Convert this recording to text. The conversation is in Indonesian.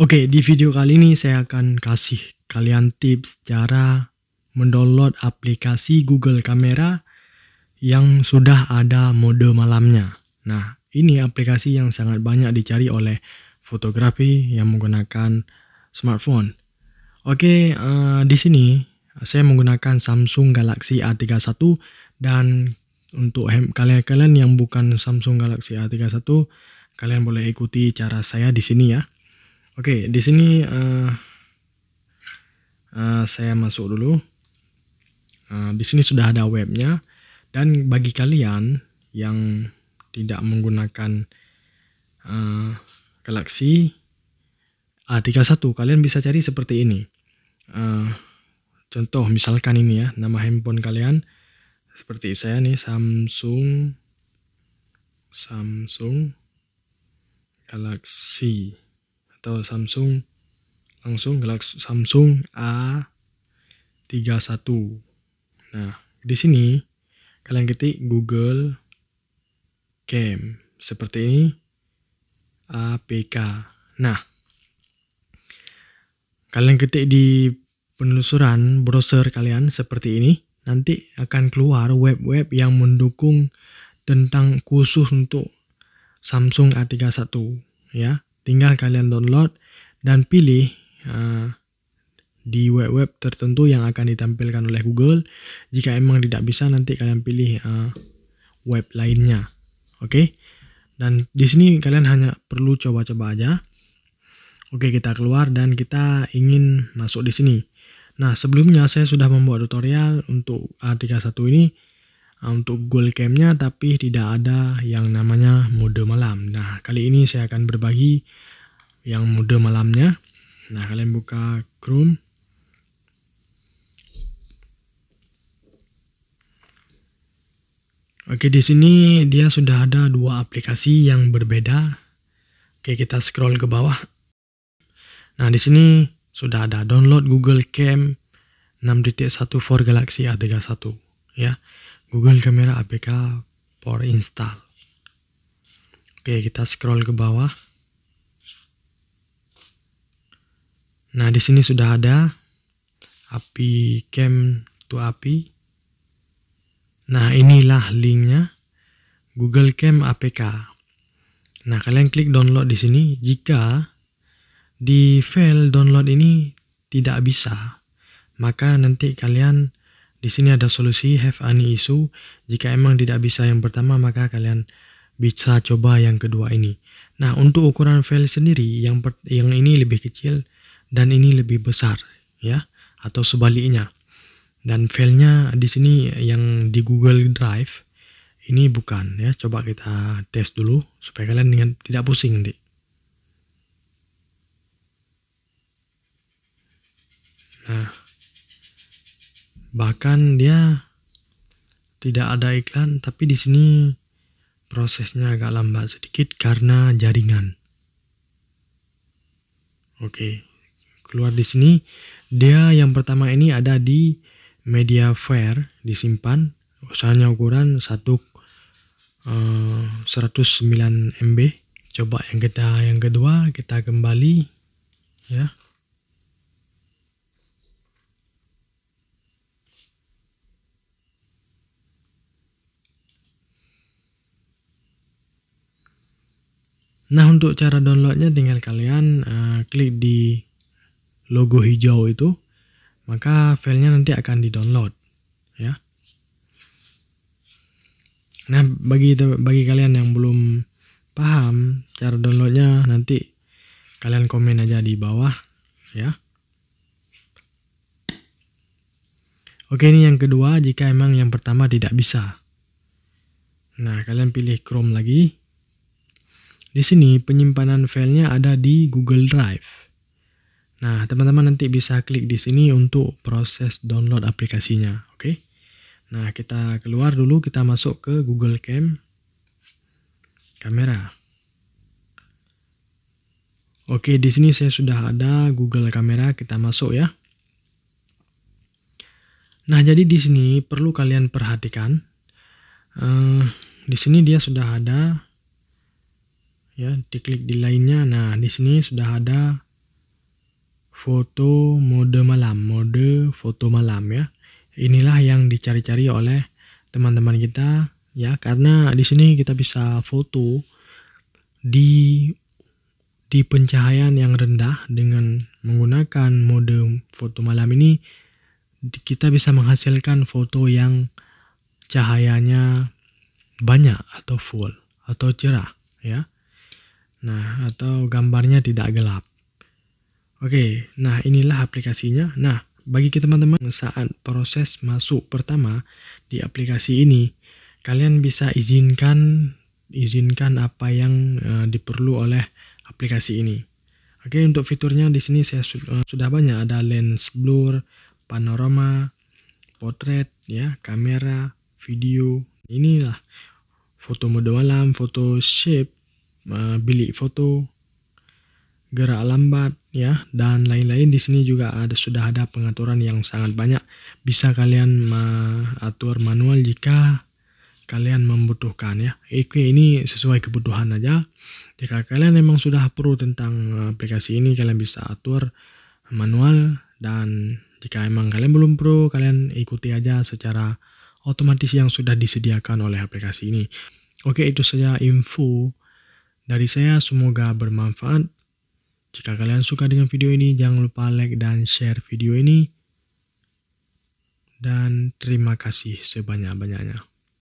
Oke, di video kali ini saya akan kasih kalian tips cara mendownload aplikasi Google Kamera yang sudah ada mode malamnya. Nah, ini aplikasi yang sangat banyak dicari oleh fotografi yang menggunakan smartphone. Oke, uh, di sini saya menggunakan Samsung Galaxy A31 dan untuk kalian-kalian yang bukan Samsung Galaxy A31, kalian boleh ikuti cara saya di sini ya. Oke, di sini uh, uh, saya masuk dulu. Uh, di sini sudah ada webnya dan bagi kalian yang tidak menggunakan uh, Galaxy A31 kalian bisa cari seperti ini uh, contoh misalkan ini ya nama handphone kalian seperti saya nih Samsung Samsung Galaxy atau Samsung langsung Galaxy Samsung A31. Nah, di sini kalian ketik Google Cam seperti ini APK. Nah, kalian ketik di penelusuran browser kalian seperti ini, nanti akan keluar web-web yang mendukung tentang khusus untuk Samsung A31 ya. Tinggal kalian download dan pilih uh, di web-web tertentu yang akan ditampilkan oleh Google. Jika emang tidak bisa nanti kalian pilih uh, web lainnya. Oke. Okay? Dan di sini kalian hanya perlu coba-coba aja. Oke, kita keluar dan kita ingin masuk di sini. Nah, sebelumnya saya sudah membuat tutorial untuk A31 ini untuk goal camnya tapi tidak ada yang namanya mode malam nah kali ini saya akan berbagi yang mode malamnya nah kalian buka Chrome Oke di sini dia sudah ada dua aplikasi yang berbeda Oke kita scroll ke bawah nah di sini sudah ada download Google Cam for Galaxy A31 ya Google Camera APK for install. Oke, kita scroll ke bawah. Nah, di sini sudah ada API Cam to API. Nah, inilah linknya Google Cam APK. Nah, kalian klik download di sini. Jika di file download ini tidak bisa, maka nanti kalian di sini ada solusi have any issue. Jika emang tidak bisa yang pertama, maka kalian bisa coba yang kedua ini. Nah, untuk ukuran file sendiri, yang per, yang ini lebih kecil dan ini lebih besar, ya, atau sebaliknya. Dan filenya di sini yang di Google Drive ini bukan, ya. Coba kita tes dulu supaya kalian dengan tidak pusing nanti. Nah bahkan dia tidak ada iklan tapi di sini prosesnya agak lambat sedikit karena jaringan oke keluar di sini dia yang pertama ini ada di media fair disimpan usahanya ukuran satu uh, 109 MB coba yang kita yang kedua kita kembali ya Nah untuk cara downloadnya tinggal kalian uh, klik di logo hijau itu, maka filenya nanti akan di download ya. Nah bagi bagi kalian yang belum paham cara downloadnya nanti kalian komen aja di bawah ya. Oke ini yang kedua jika emang yang pertama tidak bisa. Nah kalian pilih Chrome lagi di sini penyimpanan filenya ada di Google Drive. Nah, teman-teman nanti bisa klik di sini untuk proses download aplikasinya, oke? Okay? Nah, kita keluar dulu, kita masuk ke Google Cam kamera. Oke, okay, di sini saya sudah ada Google Kamera, kita masuk ya. Nah, jadi di sini perlu kalian perhatikan. Uh, di sini dia sudah ada ya diklik di lainnya nah di sini sudah ada foto mode malam mode foto malam ya inilah yang dicari-cari oleh teman-teman kita ya karena di sini kita bisa foto di di pencahayaan yang rendah dengan menggunakan mode foto malam ini kita bisa menghasilkan foto yang cahayanya banyak atau full atau cerah ya Nah, atau gambarnya tidak gelap. Oke, nah inilah aplikasinya. Nah, bagi teman-teman saat proses masuk pertama di aplikasi ini, kalian bisa izinkan izinkan apa yang uh, diperlu oleh aplikasi ini. Oke, untuk fiturnya di sini saya su uh, sudah banyak ada lens blur, panorama, potret ya, kamera, video. Inilah foto mode malam, foto shape Eh, bilik foto, gerak lambat ya dan lain-lain di sini juga ada sudah ada pengaturan yang sangat banyak bisa kalian atur manual jika kalian membutuhkan ya oke ini sesuai kebutuhan aja jika kalian memang sudah pro tentang eh, aplikasi ini kalian bisa atur manual dan jika emang kalian belum pro kalian ikuti aja secara otomatis yang sudah disediakan oleh aplikasi ini oke itu saja info dari saya semoga bermanfaat. Jika kalian suka dengan video ini, jangan lupa like dan share video ini. Dan terima kasih sebanyak-banyaknya.